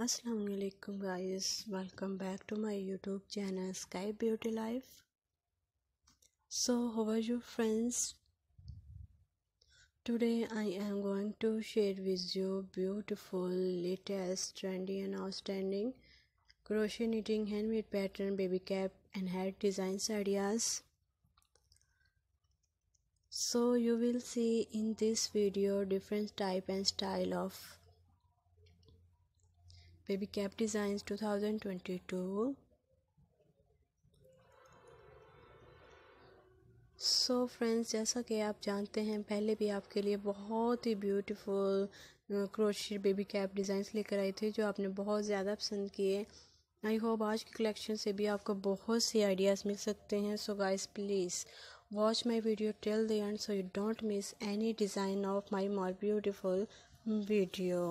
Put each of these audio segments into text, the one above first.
Assalamualaikum guys welcome back to my youtube channel sky beauty life so how are you friends today i am going to share with you beautiful latest trendy and outstanding crochet knitting handmade pattern baby cap and hat designs ideas so you will see in this video different type and style of baby cap designs 2022 so so friends जैसा कि आप जानते हैं पहले भी आपके लिए बहुत ही beautiful crochet baby cap designs लेकर आई थी जो आपने बहुत ज़्यादा पसंद किए आई होप आज की कलेक्शन से भी आपको बहुत से आइडियाज़ मिल सकते हैं so guys please watch my video till the end so you don't miss any design of my more beautiful video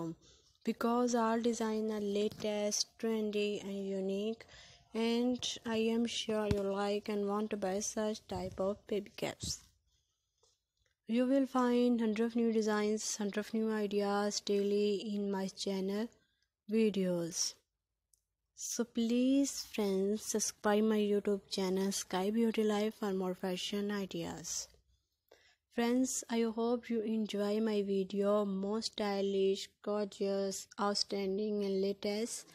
because all designs are latest, trendy, and unique. And I am sure you like and want to buy such type of baby caps. You will find hundred of new designs, hundred of new ideas daily in my channel videos. So please friends subscribe my YouTube channel Sky Beauty Life for more fashion ideas. Friends, I hope you enjoy my video most stylish, gorgeous, outstanding and latest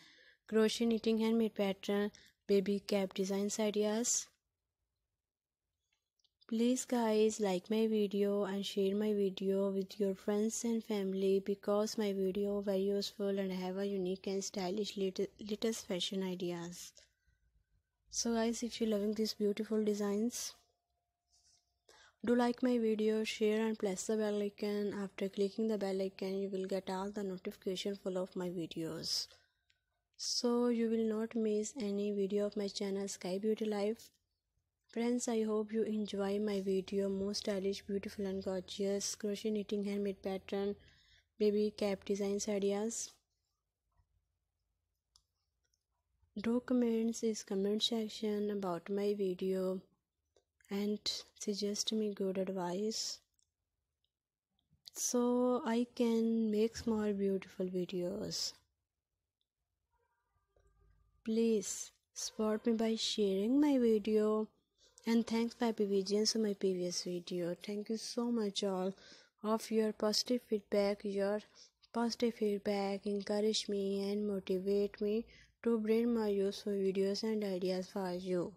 crochet knitting handmade pattern baby cap designs ideas. Please guys like my video and share my video with your friends and family because my video very useful and have a unique and stylish latest fashion ideas. So guys if you loving these beautiful designs do like my video share and press the bell icon after clicking the bell icon you will get all the notification full of my videos so you will not miss any video of my channel sky beauty life friends i hope you enjoy my video most stylish beautiful and gorgeous crochet knitting handmade pattern baby cap designs ideas do comments is comment section about my video and suggest me good advice so I can make more beautiful videos. Please support me by sharing my video and thanks by visions for my previous video. Thank you so much all of your positive feedback. Your positive feedback encourage me and motivate me to bring more useful videos and ideas for you.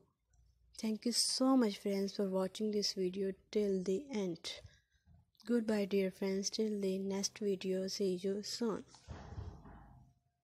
Thank you so much friends for watching this video till the end. Goodbye dear friends till the next video. See you soon.